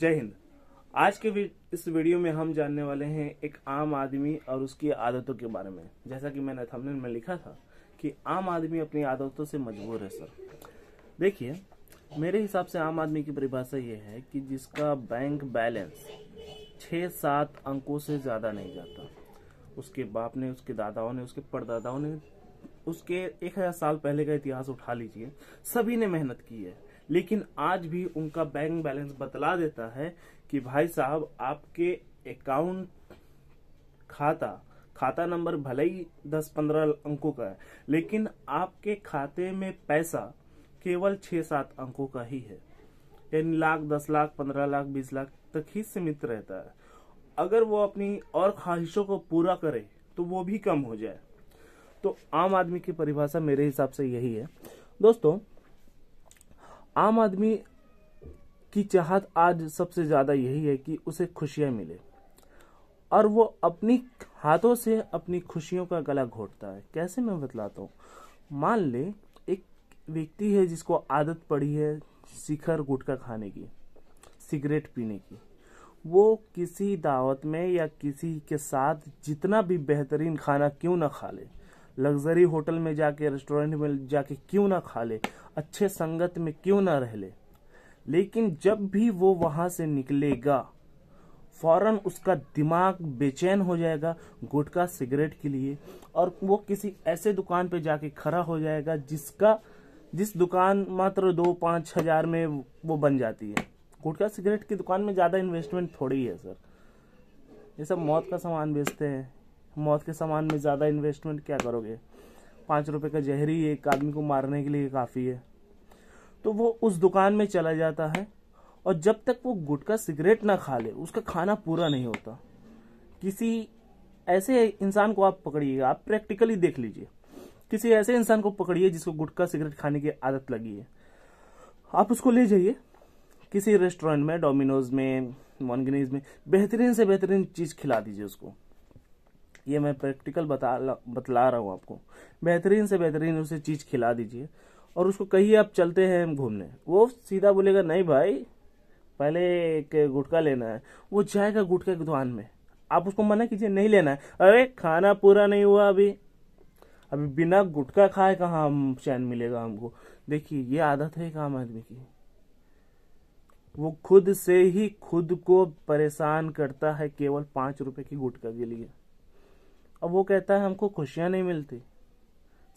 जय हिंद आज के इस वीडियो में हम जानने वाले हैं एक आम आदमी और उसकी आदतों के बारे में जैसा कि मैंने थंबनेल में लिखा था कि आम आदमी अपनी आदतों से मजबूर है सर देखिए मेरे हिसाब से आम आदमी की परिभाषा ये है कि जिसका बैंक बैलेंस छः सात अंकों से ज़्यादा नहीं जाता उसके बाप ने उसके दादाओं ने उसके परदादाओं ने उसके एक हज़ार साल पहले का इतिहास उठा लीजिए सभी ने मेहनत की है लेकिन आज भी उनका बैंक बैलेंस बतला देता है कि भाई साहब आपके अकाउंट खाता खाता नंबर भले ही दस पंद्रह अंकों का है लेकिन आपके खाते में पैसा केवल छः सात अंकों का ही है यानी लाख दस लाख पंद्रह लाख बीस लाख तक ही सीमित रहता है अगर वो अपनी और ख्वाहिशों को पूरा करे तो वो भी कम हो जाए तो आम आदमी की परिभाषा मेरे हिसाब से यही है दोस्तों आम आदमी की चाहत आज सबसे ज़्यादा यही है कि उसे खुशियां मिले और वो अपनी हाथों से अपनी खुशियों का गला घोटता है कैसे मैं बतलाता हूँ मान ले एक व्यक्ति है जिसको आदत पड़ी है शिखर गुटखा खाने की सिगरेट पीने की वो किसी दावत में या किसी के साथ जितना भी बेहतरीन खाना क्यों ना खा ले लग्जरी होटल में जाके रेस्टोरेंट में जाके क्यों ना खा ले अच्छे संगत में क्यों ना रह ले लेकिन जब भी वो वहां से निकलेगा फौरन उसका दिमाग बेचैन हो जाएगा गुटखा सिगरेट के लिए और वो किसी ऐसे दुकान पे जाके खड़ा हो जाएगा जिसका जिस दुकान मात्र दो पाँच हजार में वो बन जाती है गुटखा सिगरेट की दुकान में ज़्यादा इन्वेस्टमेंट थोड़ी है सर ये सब मौत का सामान बेचते हैं मौत के सामान में ज़्यादा इन्वेस्टमेंट क्या करोगे पाँच रुपये का जहर ही एक आदमी को मारने के लिए काफ़ी है तो वो उस दुकान में चला जाता है और जब तक वो गुटखा सिगरेट ना खा ले उसका खाना पूरा नहीं होता किसी ऐसे इंसान को आप पकड़िए आप प्रैक्टिकली देख लीजिए किसी ऐसे इंसान को पकड़िए जिसको गुटखा सिगरेट खाने की आदत लगी है आप उसको ले जाइए किसी रेस्टोरेंट में डोमिनोज में मॉन्गनीज में बेहतरीन से बेहतरीन चीज़ खिला दीजिए उसको ये मैं प्रैक्टिकल बता बतला रहा हूँ आपको बेहतरीन से बेहतरीन उसे चीज़ खिला दीजिए और उसको कहिए आप चलते हैं घूमने वो सीधा बोलेगा नहीं भाई पहले एक गुटखा लेना है वो जाएगा गुटखा की दुकान में आप उसको मना कीजिए नहीं लेना है अरे खाना पूरा नहीं हुआ अभी अभी बिना गुटखा खाए कहाँ हम चैन मिलेगा हमको देखिए ये आदत है एक आम आदमी की वो खुद से ही खुद को परेशान करता है केवल पांच रुपए की गुटखा के लिए अब वो कहता है हमको खुशियां नहीं मिलती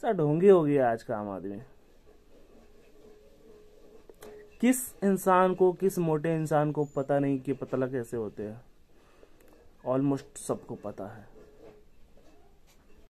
सर ढोंगी हो गया आज का आम आदमी किस इंसान को किस मोटे इंसान को पता नहीं कि पतला कैसे होते हैं ऑलमोस्ट सबको पता है